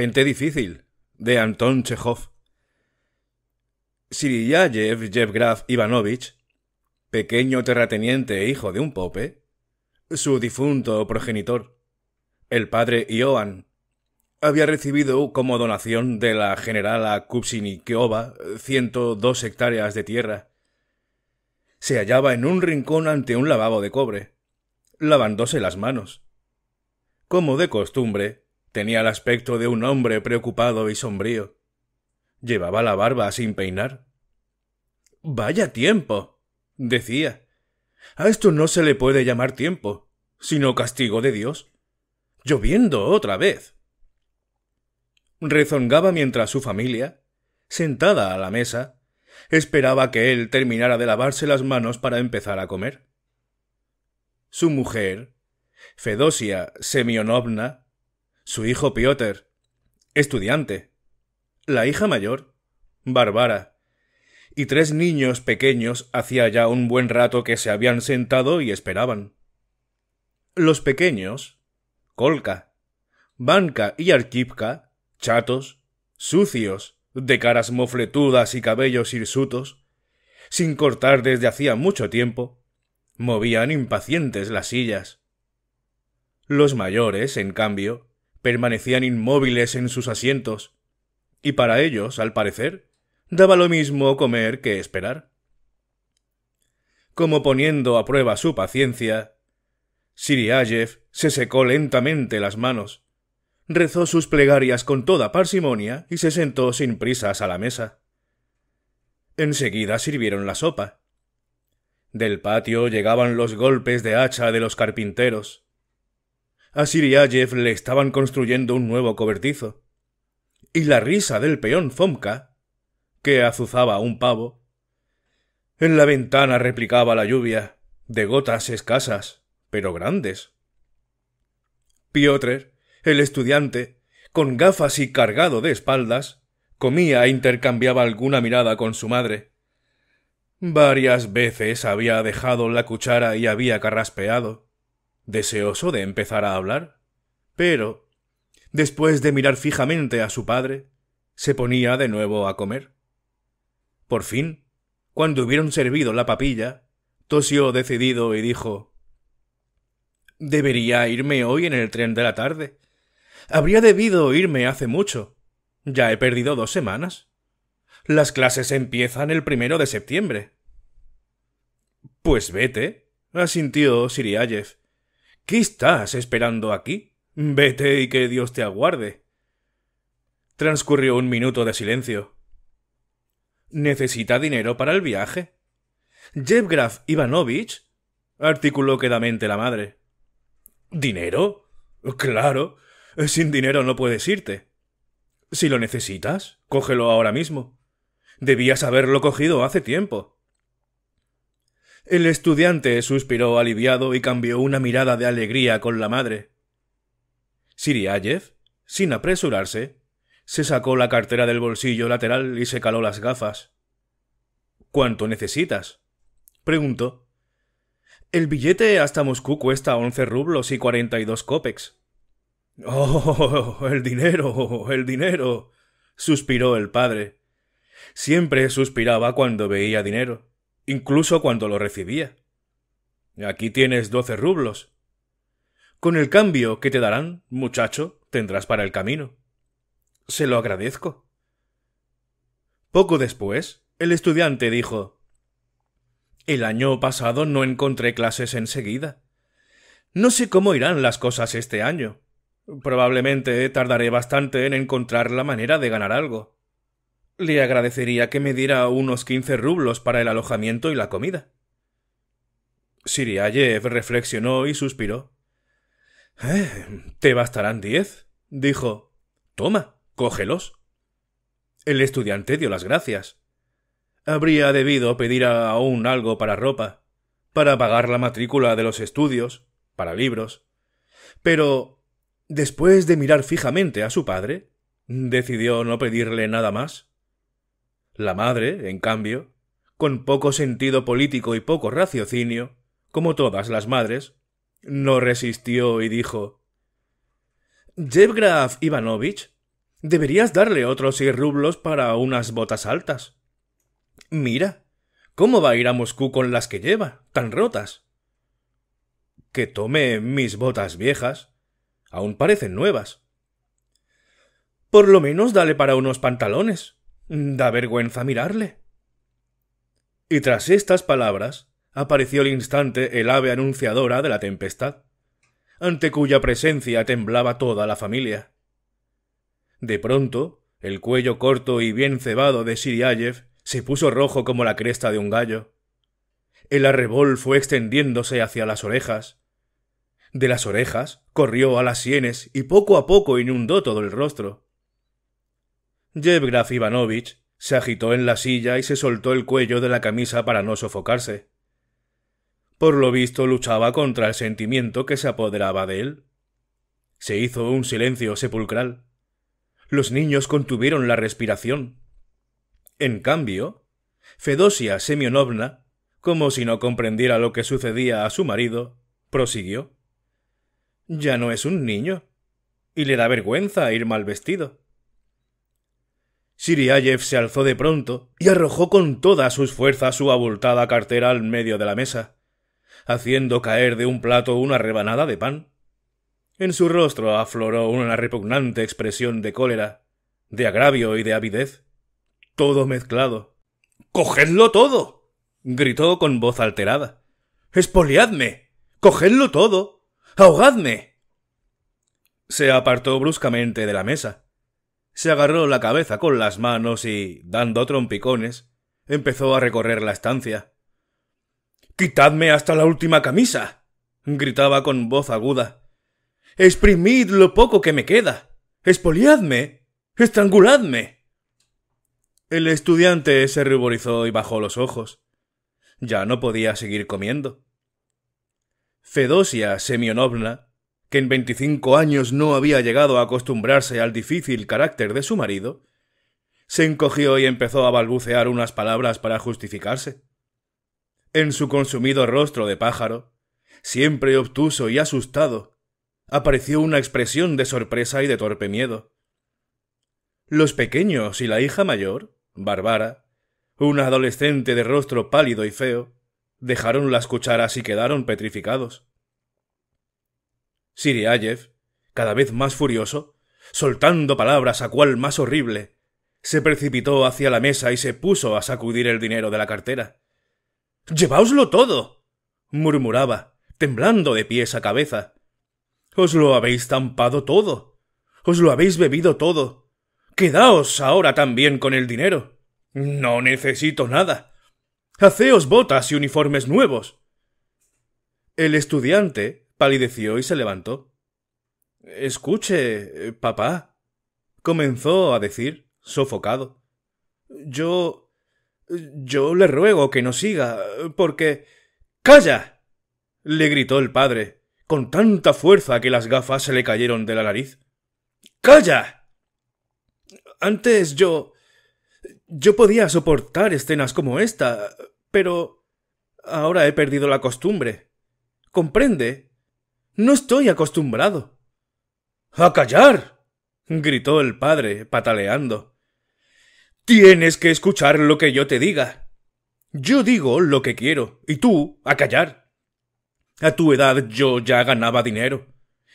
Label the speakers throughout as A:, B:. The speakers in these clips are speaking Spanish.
A: Gente difícil, de Anton Chekhov. Siriyayev Yevgraf Ivanovich, pequeño terrateniente e hijo de un pope, su difunto progenitor, el padre Ioan, había recibido como donación de la generala ciento 102 hectáreas de tierra. Se hallaba en un rincón ante un lavabo de cobre, lavándose las manos. Como de costumbre, Tenía el aspecto de un hombre preocupado y sombrío. Llevaba la barba sin peinar. Vaya tiempo. decía. A esto no se le puede llamar tiempo, sino castigo de Dios. Lloviendo otra vez. Rezongaba mientras su familia, sentada a la mesa, esperaba que él terminara de lavarse las manos para empezar a comer. Su mujer, Fedosia Semionovna, su hijo Piotr, estudiante, la hija mayor, Barbara, y tres niños pequeños hacía ya un buen rato que se habían sentado y esperaban. Los pequeños, Kolka, Banca y Arquipka, chatos, sucios, de caras mofletudas y cabellos hirsutos, sin cortar desde hacía mucho tiempo, movían impacientes las sillas. Los mayores, en cambio, permanecían inmóviles en sus asientos, y para ellos, al parecer, daba lo mismo comer que esperar. Como poniendo a prueba su paciencia, Siriajev se secó lentamente las manos, rezó sus plegarias con toda parsimonia y se sentó sin prisas a la mesa. Enseguida sirvieron la sopa. Del patio llegaban los golpes de hacha de los carpinteros a Siriayev le estaban construyendo un nuevo cobertizo. Y la risa del peón Fomka, que azuzaba a un pavo, en la ventana replicaba la lluvia, de gotas escasas, pero grandes. Piotr, el estudiante, con gafas y cargado de espaldas, comía e intercambiaba alguna mirada con su madre. Varias veces había dejado la cuchara y había carraspeado deseoso de empezar a hablar, pero, después de mirar fijamente a su padre, se ponía de nuevo a comer. Por fin, cuando hubieron servido la papilla, tosió decidido y dijo Debería irme hoy en el tren de la tarde. Habría debido irme hace mucho. Ya he perdido dos semanas. Las clases empiezan el primero de septiembre. Pues vete, asintió Siriayev, ¿Qué estás esperando aquí? Vete y que Dios te aguarde. Transcurrió un minuto de silencio. ¿Necesita dinero para el viaje? ¿Jevgraf Ivanovich articuló quedamente la madre. ¿Dinero? Claro. Sin dinero no puedes irte. Si lo necesitas, cógelo ahora mismo. Debías haberlo cogido hace tiempo. El estudiante suspiró aliviado y cambió una mirada de alegría con la madre. Siriayev, sin apresurarse, se sacó la cartera del bolsillo lateral y se caló las gafas. ¿Cuánto necesitas? preguntó. El billete hasta Moscú cuesta once rublos y cuarenta y dos copecks. Oh, el dinero, el dinero, suspiró el padre. Siempre suspiraba cuando veía dinero incluso cuando lo recibía. Aquí tienes doce rublos. Con el cambio que te darán, muchacho, tendrás para el camino. Se lo agradezco. Poco después, el estudiante dijo El año pasado no encontré clases enseguida. No sé cómo irán las cosas este año. Probablemente tardaré bastante en encontrar la manera de ganar algo. Le agradecería que me diera unos quince rublos para el alojamiento y la comida. Siriayev reflexionó y suspiró. Eh, te bastarán diez, dijo. Toma, cógelos. El estudiante dio las gracias. Habría debido pedir aún algo para ropa, para pagar la matrícula de los estudios, para libros. Pero, después de mirar fijamente a su padre, decidió no pedirle nada más. La madre, en cambio, con poco sentido político y poco raciocinio, como todas las madres, no resistió y dijo Jevgraf Ivanovich, deberías darle otros seis rublos para unas botas altas. Mira, ¿cómo va a ir a Moscú con las que lleva, tan rotas? Que tome mis botas viejas. Aún parecen nuevas. Por lo menos dale para unos pantalones. Da vergüenza mirarle. Y tras estas palabras, apareció al instante el ave anunciadora de la tempestad, ante cuya presencia temblaba toda la familia. De pronto, el cuello corto y bien cebado de Siriayev se puso rojo como la cresta de un gallo. El arrebol fue extendiéndose hacia las orejas. De las orejas corrió a las sienes y poco a poco inundó todo el rostro. Yevgraf Ivanovich se agitó en la silla y se soltó el cuello de la camisa para no sofocarse. Por lo visto luchaba contra el sentimiento que se apoderaba de él. Se hizo un silencio sepulcral. Los niños contuvieron la respiración. En cambio, Fedosia Semionovna, como si no comprendiera lo que sucedía a su marido, prosiguió. Ya no es un niño. Y le da vergüenza ir mal vestido. Siriayev se alzó de pronto y arrojó con todas sus fuerzas su abultada cartera al medio de la mesa, haciendo caer de un plato una rebanada de pan. En su rostro afloró una repugnante expresión de cólera, de agravio y de avidez, todo mezclado. ¡Cogedlo todo! gritó con voz alterada. ¡Espoliadme! ¡Cogedlo todo! ¡Ahogadme! Se apartó bruscamente de la mesa se agarró la cabeza con las manos y, dando trompicones, empezó a recorrer la estancia. Quitadme hasta la última camisa. gritaba con voz aguda. Exprimid lo poco que me queda. Espoliadme. Estranguladme. El estudiante se ruborizó y bajó los ojos. Ya no podía seguir comiendo. Fedosia Semionovna que en veinticinco años no había llegado a acostumbrarse al difícil carácter de su marido, se encogió y empezó a balbucear unas palabras para justificarse. En su consumido rostro de pájaro, siempre obtuso y asustado, apareció una expresión de sorpresa y de torpe miedo. Los pequeños y la hija mayor, Bárbara, una adolescente de rostro pálido y feo, dejaron las cucharas y quedaron petrificados. Siriayev, cada vez más furioso, soltando palabras a cual más horrible, se precipitó hacia la mesa y se puso a sacudir el dinero de la cartera. Lleváoslo todo. murmuraba, temblando de pies a cabeza. Os lo habéis tampado todo. Os lo habéis bebido todo. Quedaos ahora también con el dinero. No necesito nada. Haceos botas y uniformes nuevos. El estudiante, palideció y se levantó. Escuche, eh, papá, comenzó a decir, sofocado. Yo. yo le ruego que no siga, porque. ¡Calla! le gritó el padre, con tanta fuerza que las gafas se le cayeron de la nariz. ¡Calla! Antes yo. yo podía soportar escenas como esta, pero. ahora he perdido la costumbre. ¿Comprende? No estoy acostumbrado. ¡A callar! gritó el padre, pataleando. Tienes que escuchar lo que yo te diga. Yo digo lo que quiero, y tú, a callar. A tu edad yo ya ganaba dinero.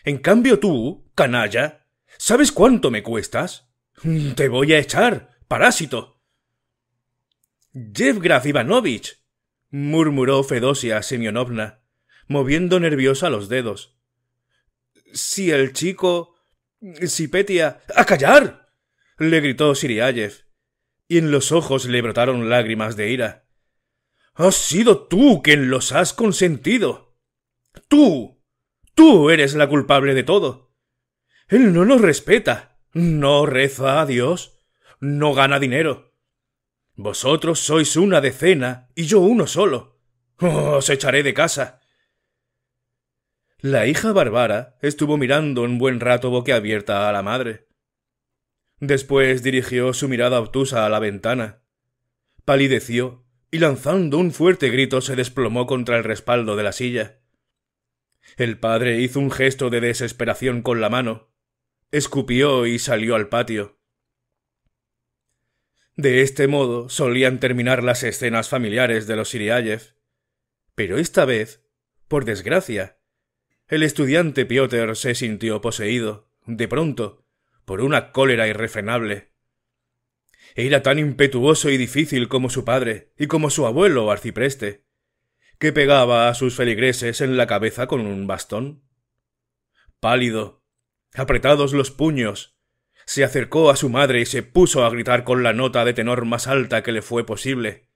A: En cambio tú, canalla, ¿sabes cuánto me cuestas? Te voy a echar, parásito. Jevgraf Ivanovich, murmuró Fedosia Semyonovna, moviendo nerviosa los dedos. Si el chico. si Petia. ¡A callar! le gritó Siriajev, y en los ojos le brotaron lágrimas de ira. Has sido tú quien los has consentido. Tú. Tú eres la culpable de todo. Él no nos respeta. No reza a Dios. No gana dinero. Vosotros sois una decena y yo uno solo. Os echaré de casa. La hija Bárbara estuvo mirando un buen rato boquiabierta a la madre. Después dirigió su mirada obtusa a la ventana. Palideció y lanzando un fuerte grito se desplomó contra el respaldo de la silla. El padre hizo un gesto de desesperación con la mano, escupió y salió al patio. De este modo solían terminar las escenas familiares de los Iriayev. Pero esta vez, por desgracia, el estudiante Piotr se sintió poseído, de pronto, por una cólera irrefrenable. Era tan impetuoso y difícil como su padre y como su abuelo arcipreste, que pegaba a sus feligreses en la cabeza con un bastón. Pálido, apretados los puños, se acercó a su madre y se puso a gritar con la nota de tenor más alta que le fue posible.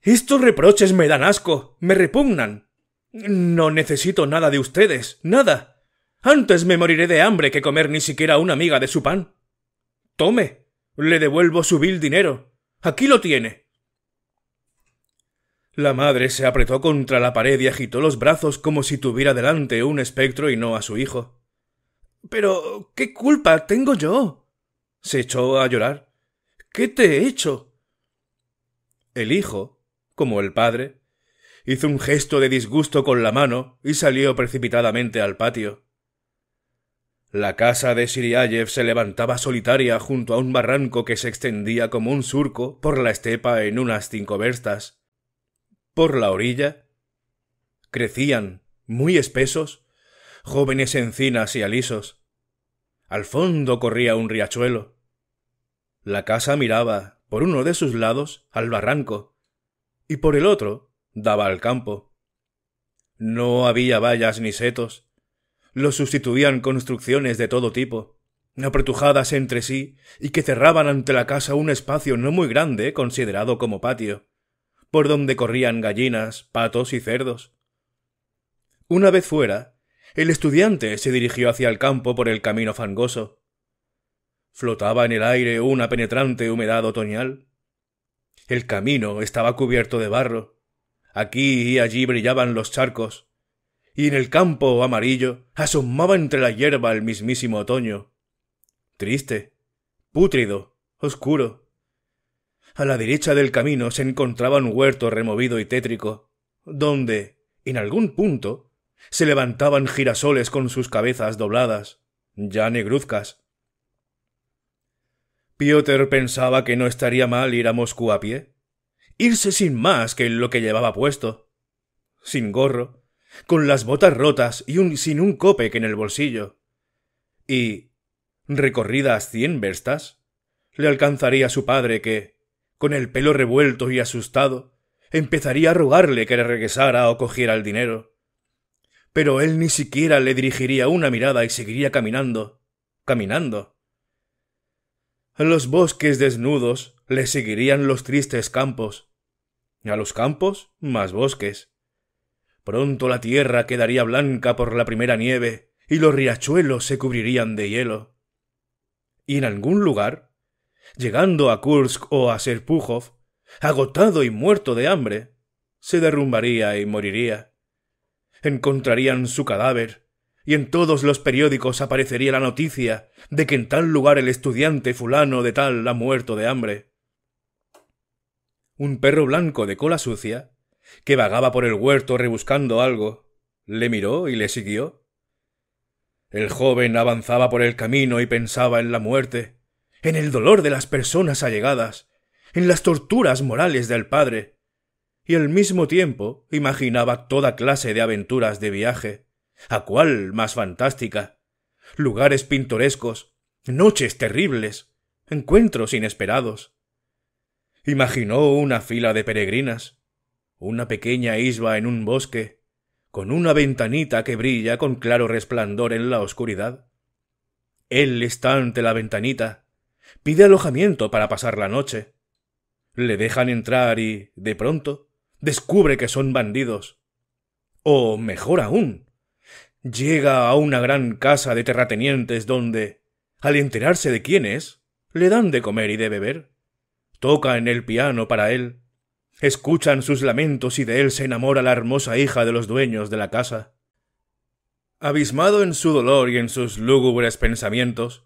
A: Estos reproches me dan asco, me repugnan. No necesito nada de ustedes, nada. Antes me moriré de hambre que comer ni siquiera una miga de su pan. Tome. Le devuelvo su vil dinero. Aquí lo tiene. La madre se apretó contra la pared y agitó los brazos como si tuviera delante un espectro y no a su hijo. Pero. ¿qué culpa tengo yo? se echó a llorar. ¿Qué te he hecho? El hijo, como el padre, hizo un gesto de disgusto con la mano y salió precipitadamente al patio. La casa de Siriayev se levantaba solitaria junto a un barranco que se extendía como un surco por la estepa en unas cinco verstas. Por la orilla crecían, muy espesos, jóvenes encinas y alisos. Al fondo corría un riachuelo. La casa miraba, por uno de sus lados, al barranco, y por el otro, daba al campo. No había vallas ni setos. Los sustituían construcciones de todo tipo, apretujadas entre sí y que cerraban ante la casa un espacio no muy grande considerado como patio, por donde corrían gallinas, patos y cerdos. Una vez fuera, el estudiante se dirigió hacia el campo por el camino fangoso. Flotaba en el aire una penetrante humedad otoñal. El camino estaba cubierto de barro, Aquí y allí brillaban los charcos, y en el campo amarillo asomaba entre la hierba el mismísimo otoño. Triste, pútrido, oscuro. A la derecha del camino se encontraba un huerto removido y tétrico, donde, en algún punto, se levantaban girasoles con sus cabezas dobladas, ya negruzcas. Piotr pensaba que no estaría mal ir a Moscú a pie, irse sin más que lo que llevaba puesto, sin gorro, con las botas rotas y sin un que en el bolsillo. Y, recorridas cien verstas, le alcanzaría a su padre que, con el pelo revuelto y asustado, empezaría a rogarle que le regresara o cogiera el dinero. Pero él ni siquiera le dirigiría una mirada y seguiría caminando, caminando. los bosques desnudos le seguirían los tristes campos, a los campos, más bosques. Pronto la tierra quedaría blanca por la primera nieve y los riachuelos se cubrirían de hielo. Y en algún lugar, llegando a Kursk o a Serpujov, agotado y muerto de hambre, se derrumbaría y moriría. Encontrarían su cadáver, y en todos los periódicos aparecería la noticia de que en tal lugar el estudiante fulano de tal ha muerto de hambre un perro blanco de cola sucia, que vagaba por el huerto rebuscando algo, le miró y le siguió. El joven avanzaba por el camino y pensaba en la muerte, en el dolor de las personas allegadas, en las torturas morales del padre, y al mismo tiempo imaginaba toda clase de aventuras de viaje, a cual más fantástica, lugares pintorescos, noches terribles, encuentros inesperados. Imaginó una fila de peregrinas, una pequeña isba en un bosque, con una ventanita que brilla con claro resplandor en la oscuridad. Él está ante la ventanita, pide alojamiento para pasar la noche. Le dejan entrar y, de pronto, descubre que son bandidos. O mejor aún, llega a una gran casa de terratenientes donde, al enterarse de quién es, le dan de comer y de beber toca en el piano para él, escuchan sus lamentos y de él se enamora la hermosa hija de los dueños de la casa. Abismado en su dolor y en sus lúgubres pensamientos,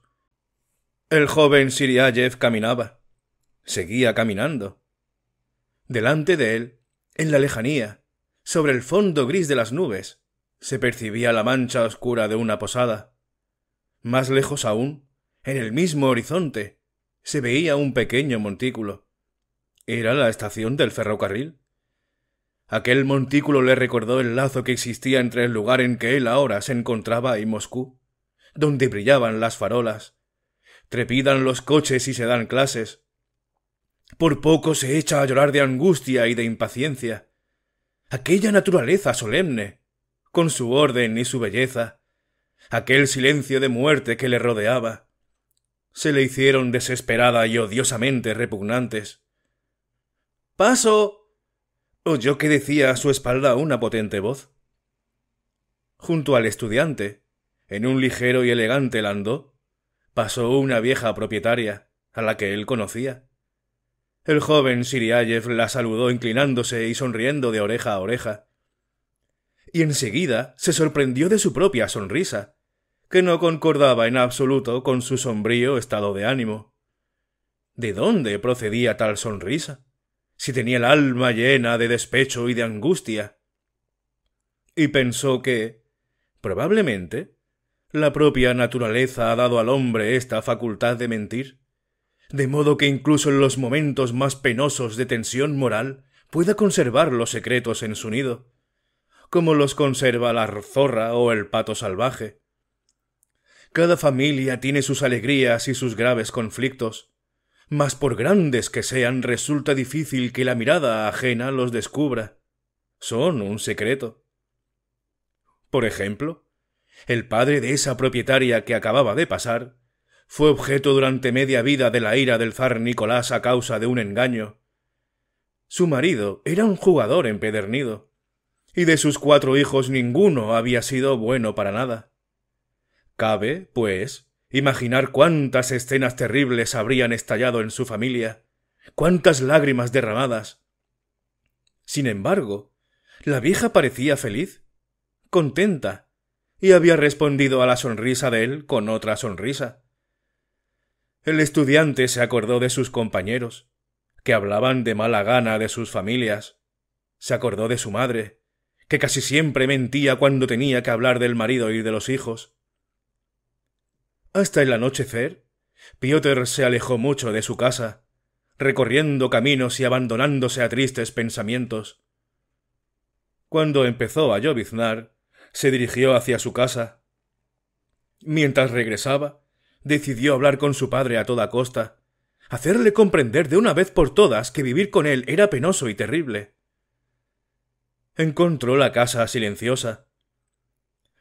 A: el joven Siriayev caminaba. Seguía caminando. Delante de él, en la lejanía, sobre el fondo gris de las nubes, se percibía la mancha oscura de una posada. Más lejos aún, en el mismo horizonte, se veía un pequeño montículo. Era la estación del ferrocarril. Aquel montículo le recordó el lazo que existía entre el lugar en que él ahora se encontraba y Moscú, donde brillaban las farolas, trepidan los coches y se dan clases. Por poco se echa a llorar de angustia y de impaciencia. Aquella naturaleza solemne, con su orden y su belleza, aquel silencio de muerte que le rodeaba, se le hicieron desesperada y odiosamente repugnantes. ¡Paso! oyó oh, que decía a su espalda una potente voz. Junto al estudiante, en un ligero y elegante landó, pasó una vieja propietaria, a la que él conocía. El joven Siriayev la saludó inclinándose y sonriendo de oreja a oreja. Y enseguida se sorprendió de su propia sonrisa que no concordaba en absoluto con su sombrío estado de ánimo. ¿De dónde procedía tal sonrisa? Si tenía el alma llena de despecho y de angustia. Y pensó que, probablemente, la propia naturaleza ha dado al hombre esta facultad de mentir, de modo que incluso en los momentos más penosos de tensión moral pueda conservar los secretos en su nido, como los conserva la zorra o el pato salvaje cada familia tiene sus alegrías y sus graves conflictos, mas por grandes que sean resulta difícil que la mirada ajena los descubra. Son un secreto. Por ejemplo, el padre de esa propietaria que acababa de pasar fue objeto durante media vida de la ira del zar Nicolás a causa de un engaño. Su marido era un jugador empedernido, y de sus cuatro hijos ninguno había sido bueno para nada. Cabe, pues, imaginar cuántas escenas terribles habrían estallado en su familia, cuántas lágrimas derramadas. Sin embargo, la vieja parecía feliz, contenta, y había respondido a la sonrisa de él con otra sonrisa. El estudiante se acordó de sus compañeros, que hablaban de mala gana de sus familias. Se acordó de su madre, que casi siempre mentía cuando tenía que hablar del marido y de los hijos. Hasta el anochecer, Piotr se alejó mucho de su casa, recorriendo caminos y abandonándose a tristes pensamientos. Cuando empezó a lloviznar, se dirigió hacia su casa. Mientras regresaba, decidió hablar con su padre a toda costa, hacerle comprender de una vez por todas que vivir con él era penoso y terrible. Encontró la casa silenciosa,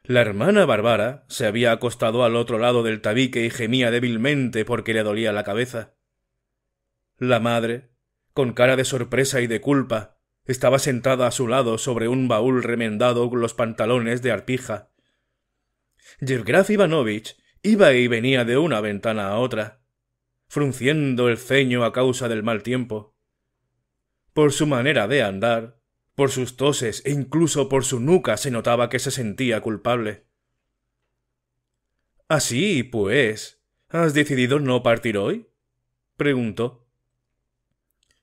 A: la hermana Bárbara se había acostado al otro lado del tabique y gemía débilmente porque le dolía la cabeza. La madre, con cara de sorpresa y de culpa, estaba sentada a su lado sobre un baúl remendado con los pantalones de arpija. Yergraf Ivanovich iba y venía de una ventana a otra, frunciendo el ceño a causa del mal tiempo. Por su manera de andar, por sus toses e incluso por su nuca se notaba que se sentía culpable. Así, pues, ¿has decidido no partir hoy? preguntó.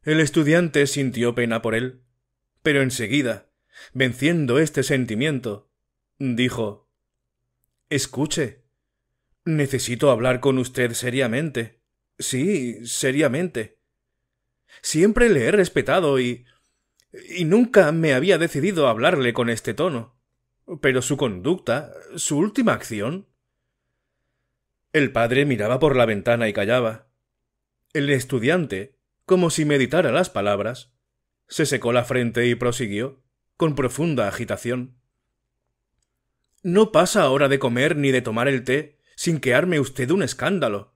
A: El estudiante sintió pena por él, pero enseguida, venciendo este sentimiento, dijo Escuche, necesito hablar con usted seriamente. Sí, seriamente. Siempre le he respetado y y nunca me había decidido a hablarle con este tono. Pero su conducta, su última acción. El padre miraba por la ventana y callaba. El estudiante, como si meditara las palabras, se secó la frente y prosiguió, con profunda agitación. No pasa hora de comer ni de tomar el té sin que arme usted un escándalo.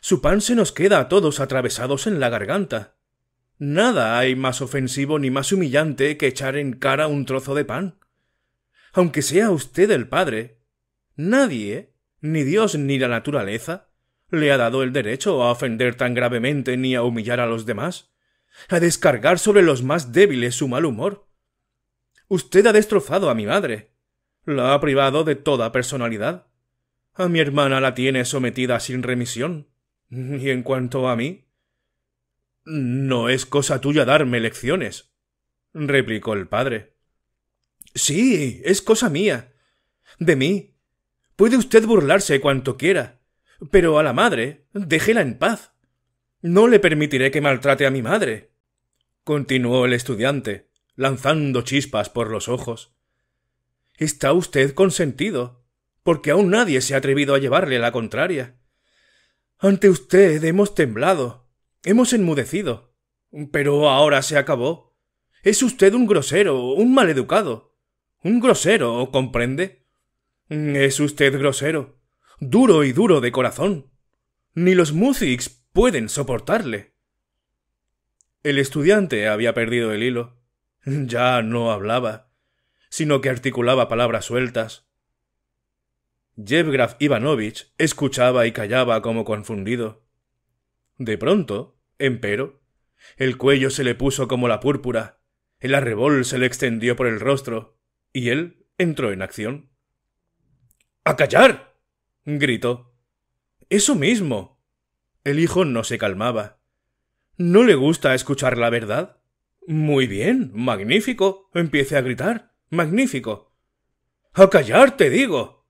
A: Su pan se nos queda a todos atravesados en la garganta. Nada hay más ofensivo ni más humillante que echar en cara un trozo de pan. Aunque sea usted el padre, nadie, ni Dios ni la naturaleza, le ha dado el derecho a ofender tan gravemente ni a humillar a los demás, a descargar sobre los más débiles su mal humor. Usted ha destrozado a mi madre, la ha privado de toda personalidad. A mi hermana la tiene sometida sin remisión. Y en cuanto a mí, no es cosa tuya darme lecciones, replicó el padre. Sí, es cosa mía. De mí. Puede usted burlarse cuanto quiera, pero a la madre, déjela en paz. No le permitiré que maltrate a mi madre. continuó el estudiante, lanzando chispas por los ojos. Está usted consentido, porque aún nadie se ha atrevido a llevarle la contraria. Ante usted hemos temblado, Hemos enmudecido. Pero ahora se acabó. Es usted un grosero, un maleducado. Un grosero, ¿comprende? Mm, es usted grosero. Duro y duro de corazón. Ni los Muziks pueden soportarle. El estudiante había perdido el hilo. Ya no hablaba, sino que articulaba palabras sueltas. Yevgraf Ivanovich escuchaba y callaba como confundido. De pronto, empero, el cuello se le puso como la púrpura, el arrebol se le extendió por el rostro, y él entró en acción. ¡A callar! gritó. Eso mismo. El hijo no se calmaba. ¿No le gusta escuchar la verdad? Muy bien, magnífico. Empiece a gritar. Magnífico. ¡A callar, te digo!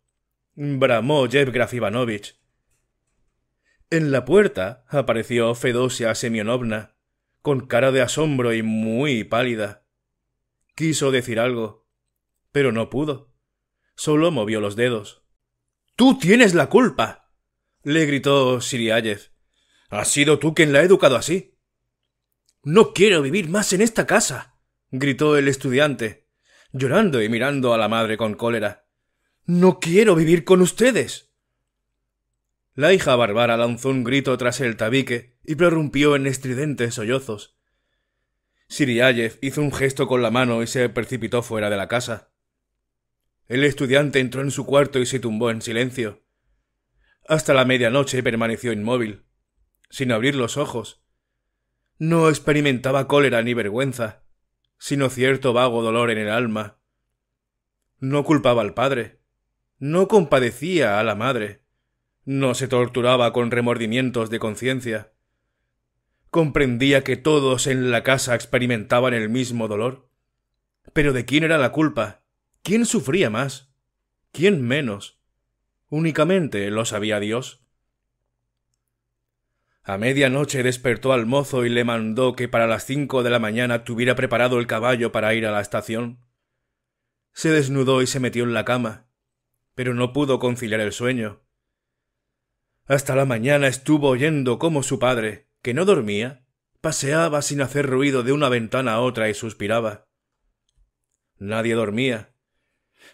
A: bramó Jeff Grafivanovich. En la puerta apareció Fedosia Semionovna, con cara de asombro y muy pálida. Quiso decir algo, pero no pudo. Solo movió los dedos. ¡Tú tienes la culpa! le gritó Siriáyev. Has sido tú quien la ha educado así. No quiero vivir más en esta casa. gritó el estudiante, llorando y mirando a la madre con cólera. No quiero vivir con ustedes. La hija bárbara lanzó un grito tras el tabique y prorrumpió en estridentes sollozos. Siriayev hizo un gesto con la mano y se precipitó fuera de la casa. El estudiante entró en su cuarto y se tumbó en silencio. Hasta la medianoche permaneció inmóvil, sin abrir los ojos. No experimentaba cólera ni vergüenza, sino cierto vago dolor en el alma. No culpaba al padre, no compadecía a la madre. No se torturaba con remordimientos de conciencia. Comprendía que todos en la casa experimentaban el mismo dolor. Pero ¿de quién era la culpa? ¿Quién sufría más? ¿Quién menos? Únicamente lo sabía Dios. A medianoche despertó al mozo y le mandó que para las cinco de la mañana tuviera preparado el caballo para ir a la estación. Se desnudó y se metió en la cama, pero no pudo conciliar el sueño. Hasta la mañana estuvo oyendo cómo su padre, que no dormía, paseaba sin hacer ruido de una ventana a otra y suspiraba. Nadie dormía.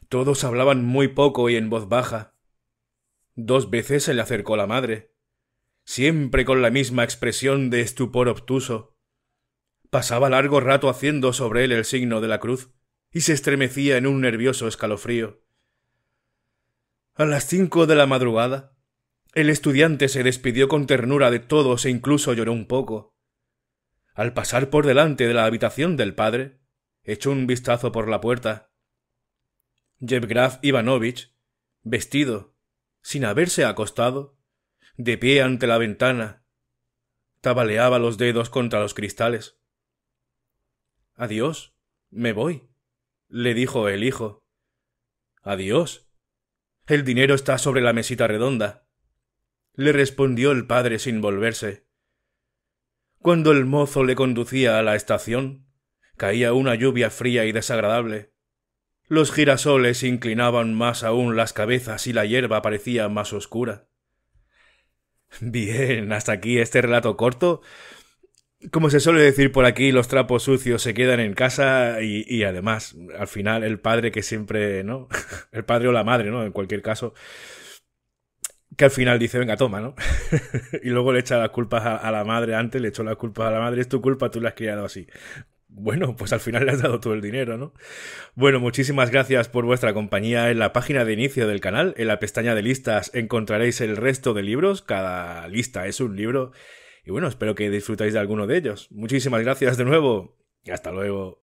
A: Todos hablaban muy poco y en voz baja. Dos veces se le acercó la madre, siempre con la misma expresión de estupor obtuso. Pasaba largo rato haciendo sobre él el signo de la cruz y se estremecía en un nervioso escalofrío. A las cinco de la madrugada, el estudiante se despidió con ternura de todos e incluso lloró un poco. Al pasar por delante de la habitación del padre, echó un vistazo por la puerta. Yevgraf Ivanovich, vestido, sin haberse acostado, de pie ante la ventana, tabaleaba los dedos contra los cristales. Adiós, me voy, le dijo el hijo. Adiós. El dinero está sobre la mesita redonda le respondió el padre sin volverse. Cuando el mozo le conducía a la estación, caía una lluvia fría y desagradable. Los girasoles inclinaban más aún las cabezas y la hierba parecía más oscura. Bien, hasta aquí este relato corto. Como se suele decir por aquí, los trapos sucios se quedan en casa y, y además, al final, el padre que siempre, ¿no? el padre o la madre, ¿no? En cualquier caso, que al final dice, venga, toma, ¿no? y luego le echa las culpas a, la madre antes, le echó las culpas a la madre, es tu culpa, tú la has criado así. Bueno, pues al final le has dado todo el dinero, ¿no? Bueno, muchísimas gracias por vuestra compañía. En la página de inicio del canal, en la pestaña de listas, encontraréis el resto de libros. Cada lista es un libro. Y bueno, espero que disfrutáis de alguno de ellos. Muchísimas gracias de nuevo y hasta luego.